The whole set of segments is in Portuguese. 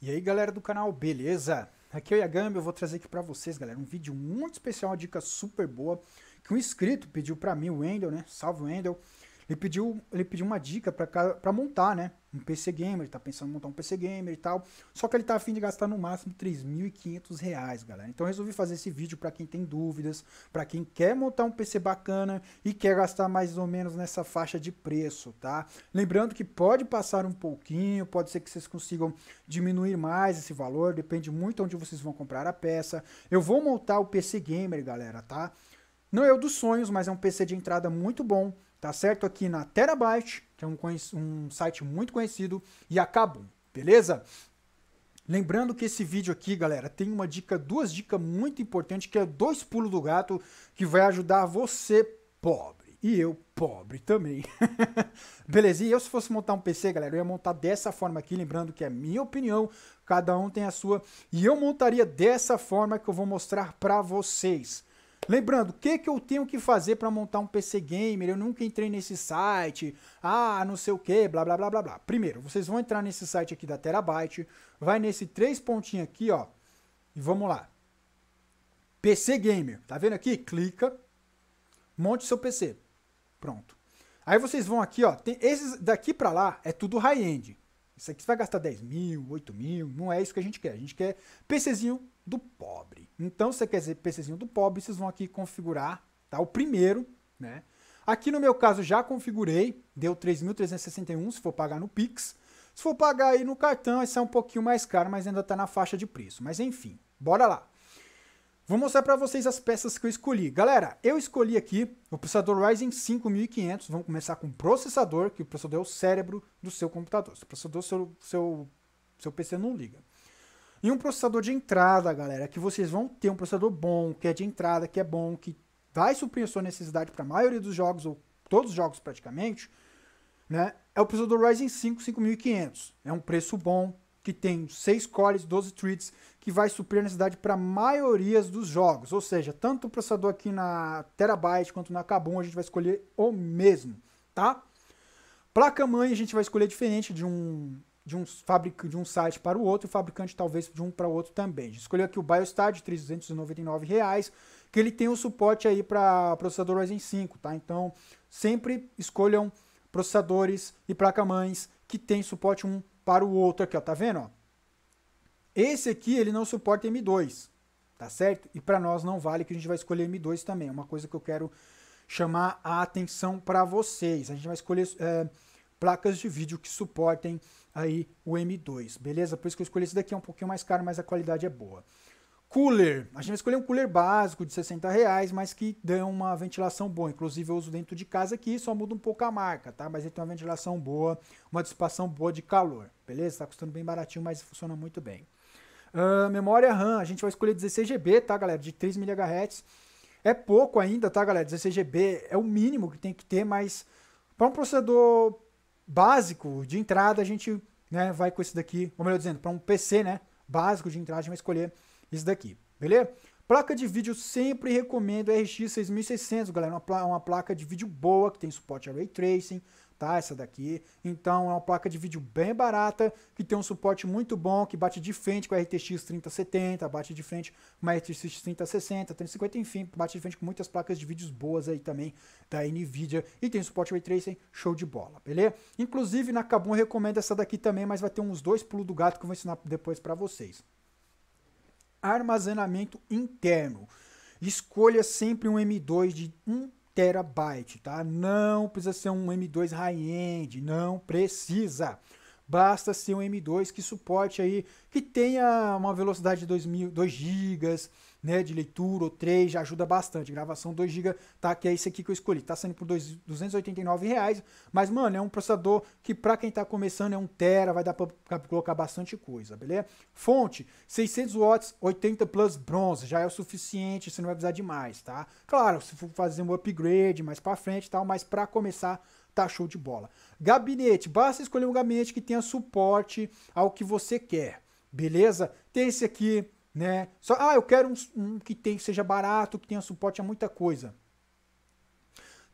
E aí galera do canal, beleza? Aqui é o Yagami, eu vou trazer aqui pra vocês, galera, um vídeo muito especial, uma dica super boa, que um inscrito pediu pra mim, o Wendel, né? Salve Wendel! Ele pediu, ele pediu uma dica para montar, né? Um PC Gamer, ele tá pensando em montar um PC Gamer e tal. Só que ele tá afim de gastar no máximo 3.500 reais, galera. Então eu resolvi fazer esse vídeo para quem tem dúvidas, para quem quer montar um PC bacana e quer gastar mais ou menos nessa faixa de preço, tá? Lembrando que pode passar um pouquinho, pode ser que vocês consigam diminuir mais esse valor, depende muito onde vocês vão comprar a peça. Eu vou montar o PC Gamer, galera, tá? Não é o dos sonhos, mas é um PC de entrada muito bom tá certo? Aqui na Terabyte, que é um, um site muito conhecido, e acabou beleza? Lembrando que esse vídeo aqui, galera, tem uma dica, duas dicas muito importantes, que é dois pulos do gato, que vai ajudar você, pobre, e eu, pobre também. Beleza? E eu, se fosse montar um PC, galera, eu ia montar dessa forma aqui, lembrando que é minha opinião, cada um tem a sua, e eu montaria dessa forma que eu vou mostrar para vocês. Lembrando, o que, que eu tenho que fazer para montar um PC Gamer? Eu nunca entrei nesse site, ah, não sei o que, blá, blá, blá, blá, blá. Primeiro, vocês vão entrar nesse site aqui da Terabyte, vai nesse três pontinhos aqui, ó, e vamos lá. PC Gamer, tá vendo aqui? Clica, monte seu PC, pronto. Aí vocês vão aqui, ó, tem esses daqui para lá é tudo high-end. Isso aqui você vai gastar 10 mil, 8 mil, não é isso que a gente quer. A gente quer PCzinho do pobre. Então, se você quer dizer PCzinho do pobre, vocês vão aqui configurar tá? o primeiro. Né? Aqui no meu caso já configurei, deu 3.361 se for pagar no Pix. Se for pagar aí no cartão, esse é um pouquinho mais caro, mas ainda está na faixa de preço. Mas enfim, bora lá. Vou mostrar para vocês as peças que eu escolhi. Galera, eu escolhi aqui o processador Ryzen 5500. Vamos começar com o processador, que o processador é o cérebro do seu computador. Se o processador, seu, seu, seu PC não liga. E um processador de entrada, galera, que vocês vão ter um processador bom, que é de entrada, que é bom, que vai suprir a sua necessidade para a maioria dos jogos, ou todos os jogos praticamente, né? É o processador Ryzen 5 5500. É um preço bom, que tem 6 cores, 12 threads, que vai suprir a necessidade para a maioria dos jogos. Ou seja, tanto o processador aqui na Terabyte quanto na Kabum, a gente vai escolher o mesmo, tá? Placa-mãe a gente vai escolher diferente de um de um, fabric, de um site para o outro, o fabricante talvez de um para o outro também. Escolheu aqui o Biostar de R$ reais, que ele tem o suporte aí para processador Ryzen 5, tá? Então, sempre escolham processadores e placa-mães que tem suporte um para o outro aqui, ó, tá vendo? Ó? Esse aqui, ele não suporta M2, tá certo? E para nós não vale que a gente vai escolher M2 também, é uma coisa que eu quero chamar a atenção para vocês. A gente vai escolher é, placas de vídeo que suportem aí o M2, beleza? Por isso que eu escolhi esse daqui, é um pouquinho mais caro, mas a qualidade é boa. Cooler, a gente vai escolher um cooler básico de 60 reais, mas que dê uma ventilação boa. Inclusive eu uso dentro de casa aqui, só muda um pouco a marca, tá? Mas ele tem uma ventilação boa, uma dissipação boa de calor, beleza? Tá custando bem baratinho, mas funciona muito bem. Uh, memória RAM, a gente vai escolher 16 GB, tá, galera? De 3 MHz. É pouco ainda, tá, galera? 16 GB é o mínimo que tem que ter, mas para um processador básico de entrada, a gente né, vai com esse daqui, ou melhor dizendo, para um PC, né, básico de entrada, a gente vai escolher esse daqui, beleza? Placa de vídeo, sempre recomendo RX 6600, galera, uma, uma placa de vídeo boa, que tem suporte a Ray Tracing, tá? Essa daqui. Então é uma placa de vídeo bem barata, que tem um suporte muito bom, que bate de frente com a RTX 3070, bate de frente com a RTX 3060, 3050, enfim, bate de frente com muitas placas de vídeos boas aí também da Nvidia e tem suporte Ray Tracing, show de bola, beleza? Inclusive na Kabum recomendo essa daqui também, mas vai ter uns dois pulos do gato que eu vou ensinar depois para vocês. Armazenamento interno. Escolha sempre um M2 de 1 terabyte, tá? Não precisa ser um M2 high-end, não precisa. Basta ser um M2 que suporte aí, que tenha uma velocidade de mil, 2 GB, né, de leitura ou 3 já ajuda bastante. Gravação 2 GB, tá? Que é esse aqui que eu escolhi. Tá saindo por R$ reais mas mano, é um processador que para quem tá começando é um tera, vai dar para colocar bastante coisa, beleza? Fonte 600 watts, 80 plus bronze, já é o suficiente, você não vai precisar de mais, tá? Claro, se for fazer um upgrade mais para frente e tal, mas para começar tá show de bola. Gabinete, basta escolher um gabinete que tenha suporte ao que você quer, beleza? Tem esse aqui né? Só, ah, eu quero um, um que tem, seja barato, que tenha suporte a muita coisa.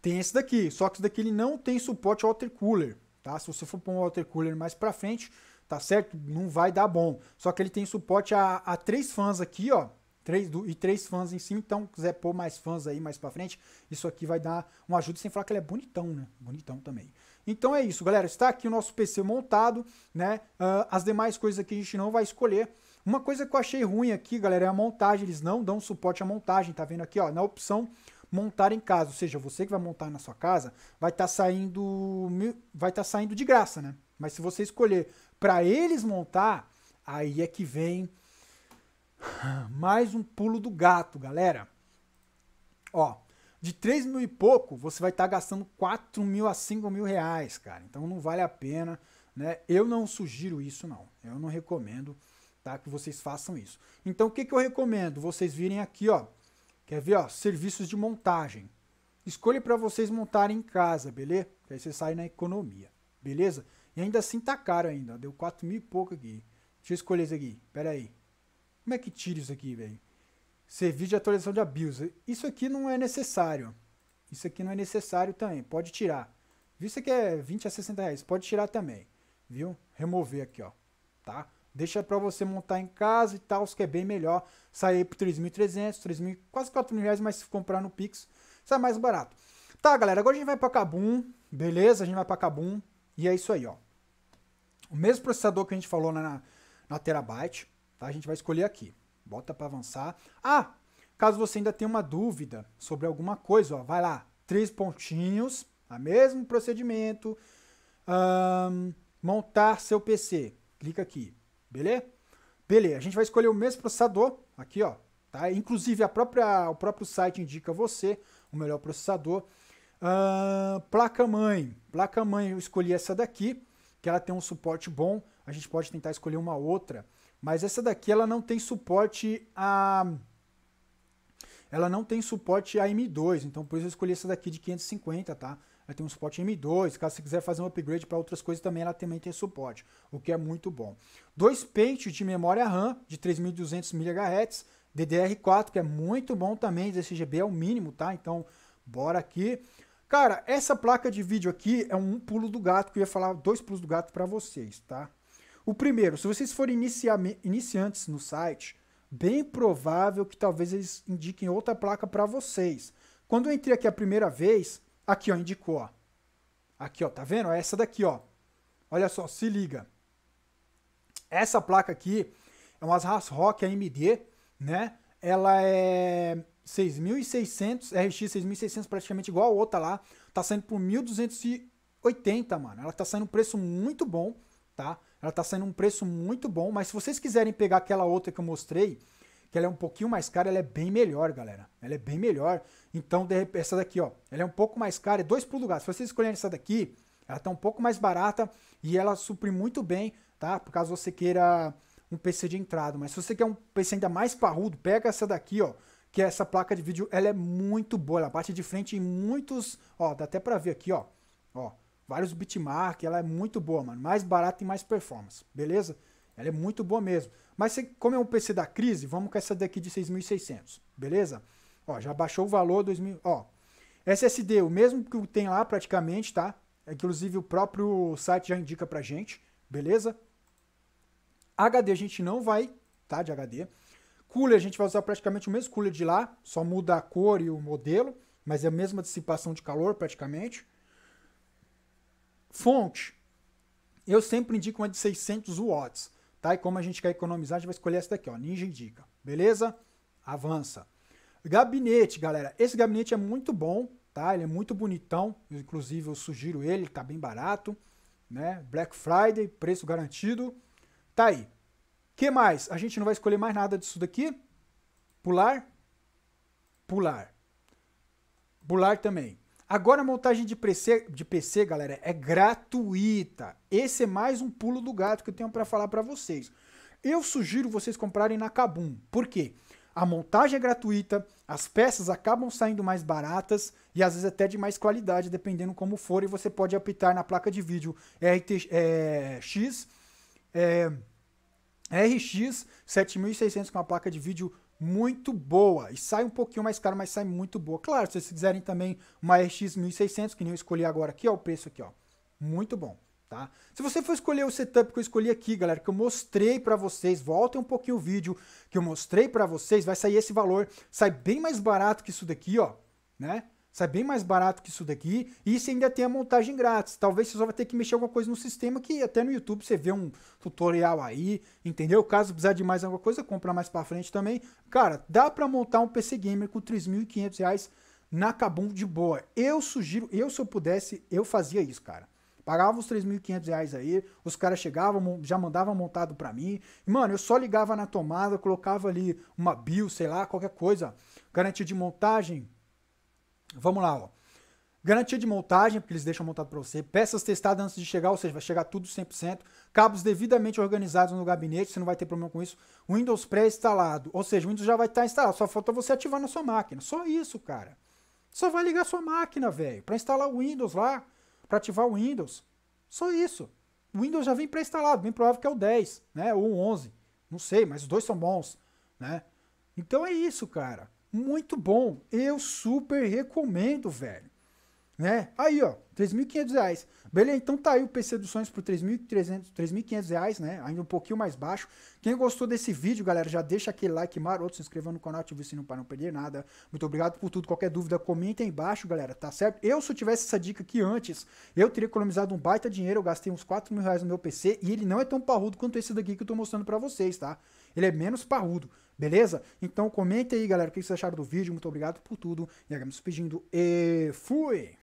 Tem esse daqui, só que esse daqui ele não tem suporte ao water cooler, tá? Se você for para um water cooler mais para frente, tá certo? Não vai dar bom. Só que ele tem suporte a, a três fãs aqui, ó, três do, e três fãs em cima, então quiser pôr mais fãs aí mais para frente, isso aqui vai dar um ajuda sem falar que ele é bonitão, né? Bonitão também. Então é isso, galera. Está aqui o nosso PC montado, né? Uh, as demais coisas aqui a gente não vai escolher. Uma coisa que eu achei ruim aqui, galera, é a montagem. Eles não dão suporte à montagem, tá vendo aqui, ó, na opção montar em casa, ou seja, você que vai montar na sua casa, vai estar tá saindo vai estar tá saindo de graça, né? Mas se você escolher para eles montar, aí é que vem mais um pulo do gato, galera. Ó, de 3 mil e pouco, você vai estar tá gastando 4 mil a 5 mil reais, cara. Então não vale a pena, né? Eu não sugiro isso, não. Eu não recomendo tá? Que vocês façam isso. Então, o que, que eu recomendo? Vocês virem aqui, ó. Quer ver, ó? Serviços de montagem. Escolha para vocês montarem em casa, beleza? aí você sai na economia, beleza? E ainda assim tá caro ainda, ó. Deu 4 mil e pouco aqui. Deixa eu escolher isso aqui. Pera aí. Como é que tira isso aqui, velho? Serviço de atualização de abuso. Isso aqui não é necessário. Isso aqui não é necessário também. Pode tirar. Visto que é 20 a 60 reais, pode tirar também. Viu? Remover aqui, ó. Tá? Deixa para você montar em casa e tal, que é bem melhor. Sair por 3.300, 3.000, quase 4 mil reais, mas se comprar no Pix, sai é mais barato. Tá, galera, agora a gente vai para Kabum, beleza? A gente vai para Kabum e é isso aí, ó. O mesmo processador que a gente falou na, na Terabyte, tá? A gente vai escolher aqui. Bota para avançar. Ah, caso você ainda tenha uma dúvida sobre alguma coisa, ó, vai lá, três pontinhos, a tá? mesmo procedimento, um, montar seu PC, clica aqui beleza? Beleza, a gente vai escolher o mesmo processador, aqui ó, tá? Inclusive a própria, o próprio site indica você o melhor processador. Uh, Placa-mãe, placa-mãe eu escolhi essa daqui, que ela tem um suporte bom, a gente pode tentar escolher uma outra, mas essa daqui ela não tem suporte a... Ela não tem suporte a M2, então por isso eu escolhi essa daqui de 550, tá? Ela tem um suporte M2, caso você quiser fazer um upgrade para outras coisas também, ela também tem suporte, o que é muito bom. Dois peitos de memória RAM de 3.200 MHz, DDR4, que é muito bom também, 16 GB é o mínimo, tá? Então, bora aqui. Cara, essa placa de vídeo aqui é um pulo do gato, que eu ia falar dois pulos do gato para vocês, tá? O primeiro, se vocês forem inicia iniciantes no site, bem provável que talvez eles indiquem outra placa para vocês. Quando eu entrei aqui a primeira vez, Aqui, ó, indicou, ó. Aqui, ó, tá vendo? É essa daqui, ó. Olha só, se liga. Essa placa aqui é uma Rock AMD, né? Ela é 6600, RX 6600, praticamente igual a outra lá. Tá saindo por 1280, mano. Ela tá saindo um preço muito bom, tá? Ela tá saindo um preço muito bom, mas se vocês quiserem pegar aquela outra que eu mostrei, que ela é um pouquinho mais cara, ela é bem melhor, galera. Ela é bem melhor. Então, de, essa daqui, ó, ela é um pouco mais cara, é dois pro lugar. Se vocês escolherem essa daqui, ela tá um pouco mais barata e ela supre muito bem, tá? Por caso você queira um PC de entrada. Mas se você quer um PC ainda mais parrudo, pega essa daqui, ó, que essa placa de vídeo, ela é muito boa. Ela bate de frente em muitos, ó, dá até pra ver aqui, ó, ó, vários bitmark, ela é muito boa, mano. Mais barata e mais performance, beleza? Ela é muito boa mesmo. Mas como é um PC da crise, vamos com essa daqui de 6.600, beleza? Ó, já baixou o valor, 2000, ó. SSD, o mesmo que tem lá praticamente, tá? Inclusive o próprio site já indica pra gente, beleza? HD a gente não vai, tá? De HD. Cooler a gente vai usar praticamente o mesmo cooler de lá, só muda a cor e o modelo, mas é a mesma dissipação de calor praticamente. Fonte, eu sempre indico uma de 600 watts. Tá? E como a gente quer economizar, a gente vai escolher essa daqui, ó, Ninja Indica. Beleza? Avança. Gabinete, galera. Esse gabinete é muito bom, tá? Ele é muito bonitão. Inclusive, eu sugiro ele, tá bem barato. Né? Black Friday, preço garantido. Tá aí. que mais? A gente não vai escolher mais nada disso daqui. Pular. Pular. Pular também. Agora a montagem de PC, de PC, galera, é gratuita. Esse é mais um pulo do gato que eu tenho para falar para vocês. Eu sugiro vocês comprarem na Kabum. Por quê? A montagem é gratuita, as peças acabam saindo mais baratas e às vezes até de mais qualidade, dependendo como for, e você pode apitar na placa de vídeo RTX, é, RX 7600 é, com a placa de vídeo muito boa. E sai um pouquinho mais caro, mas sai muito boa. Claro, se vocês quiserem também uma RX 1600, que nem eu escolhi agora aqui, ó, o preço aqui, ó. Muito bom, tá? Se você for escolher o setup que eu escolhi aqui, galera, que eu mostrei para vocês, voltem um pouquinho o vídeo que eu mostrei para vocês, vai sair esse valor, sai bem mais barato que isso daqui, ó, né? Sai é bem mais barato que isso daqui. E você ainda tem a montagem grátis. Talvez você só vai ter que mexer alguma coisa no sistema que até no YouTube você vê um tutorial aí, entendeu? Caso precisar de mais alguma coisa, compra mais para frente também. Cara, dá para montar um PC gamer com 3.500 reais na Kabum de boa. Eu sugiro, eu se eu pudesse, eu fazia isso, cara. Pagava os 3.500 reais aí, os caras chegavam, já mandavam montado para mim. mano, eu só ligava na tomada, colocava ali uma bio, sei lá, qualquer coisa. Garantia de montagem, Vamos lá, ó. Garantia de montagem, porque eles deixam montado para você. Peças testadas antes de chegar, ou seja, vai chegar tudo 100%. Cabos devidamente organizados no gabinete, você não vai ter problema com isso. Windows pré-instalado, ou seja, o Windows já vai estar instalado, só falta você ativar na sua máquina. Só isso, cara. Só vai ligar sua máquina, velho, para instalar o Windows lá, para ativar o Windows. Só isso. O Windows já vem pré-instalado, bem provável que é o 10, né, ou o 11. Não sei, mas os dois são bons, né? Então é isso, cara muito bom. Eu super recomendo, velho. Né? Aí, ó, 3.500 reais. Beleza, então tá aí o PC dos sonhos por 3.500 reais, né? Ainda um pouquinho mais baixo. Quem gostou desse vídeo, galera, já deixa aquele like maroto, se inscreva no canal, ativa o sininho para não perder nada. Muito obrigado por tudo. Qualquer dúvida, comenta aí embaixo, galera, tá certo? Eu, se eu tivesse essa dica aqui antes, eu teria economizado um baita dinheiro. Eu gastei uns 4 mil reais no meu PC e ele não é tão parrudo quanto esse daqui que eu tô mostrando pra vocês, tá? Ele é menos parrudo. Beleza? Então comenta aí, galera, o que vocês acharam do vídeo. Muito obrigado por tudo. E agora me despedindo e fui!